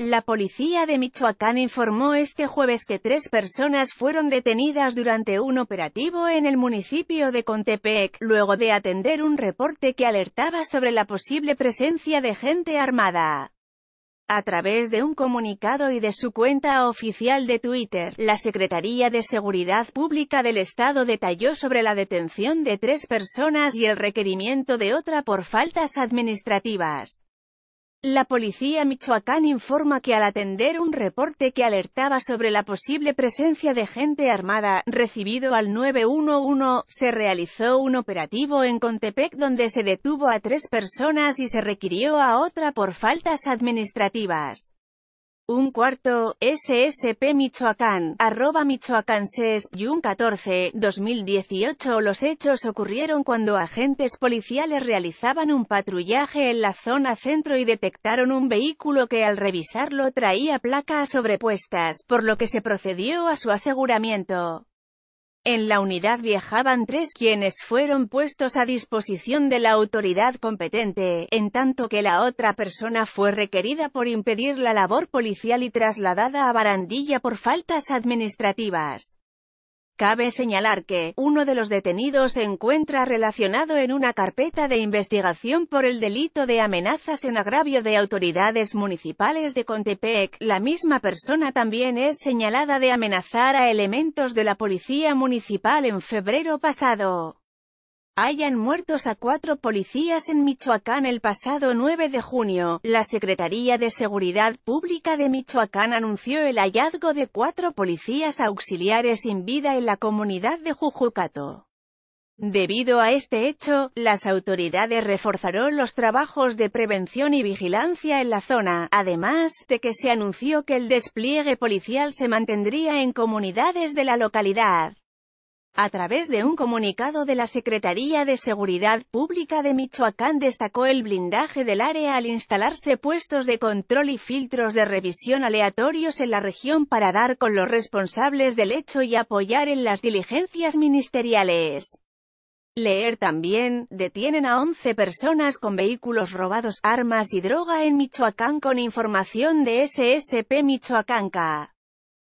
La policía de Michoacán informó este jueves que tres personas fueron detenidas durante un operativo en el municipio de Contepec, luego de atender un reporte que alertaba sobre la posible presencia de gente armada. A través de un comunicado y de su cuenta oficial de Twitter, la Secretaría de Seguridad Pública del Estado detalló sobre la detención de tres personas y el requerimiento de otra por faltas administrativas. La policía Michoacán informa que al atender un reporte que alertaba sobre la posible presencia de gente armada, recibido al 911, se realizó un operativo en Contepec donde se detuvo a tres personas y se requirió a otra por faltas administrativas. Un cuarto, SSP Michoacán, arroba Michoacán y un 14, 2018 Los hechos ocurrieron cuando agentes policiales realizaban un patrullaje en la zona centro y detectaron un vehículo que al revisarlo traía placas sobrepuestas, por lo que se procedió a su aseguramiento. En la unidad viajaban tres quienes fueron puestos a disposición de la autoridad competente, en tanto que la otra persona fue requerida por impedir la labor policial y trasladada a Barandilla por faltas administrativas. Cabe señalar que, uno de los detenidos se encuentra relacionado en una carpeta de investigación por el delito de amenazas en agravio de autoridades municipales de Contepec. La misma persona también es señalada de amenazar a elementos de la policía municipal en febrero pasado hayan muertos a cuatro policías en Michoacán el pasado 9 de junio. La Secretaría de Seguridad Pública de Michoacán anunció el hallazgo de cuatro policías auxiliares sin vida en la comunidad de Jujucato. Debido a este hecho, las autoridades reforzaron los trabajos de prevención y vigilancia en la zona, además de que se anunció que el despliegue policial se mantendría en comunidades de la localidad. A través de un comunicado de la Secretaría de Seguridad Pública de Michoacán destacó el blindaje del área al instalarse puestos de control y filtros de revisión aleatorios en la región para dar con los responsables del hecho y apoyar en las diligencias ministeriales. Leer también, detienen a 11 personas con vehículos robados, armas y droga en Michoacán con información de SSP Michoacán.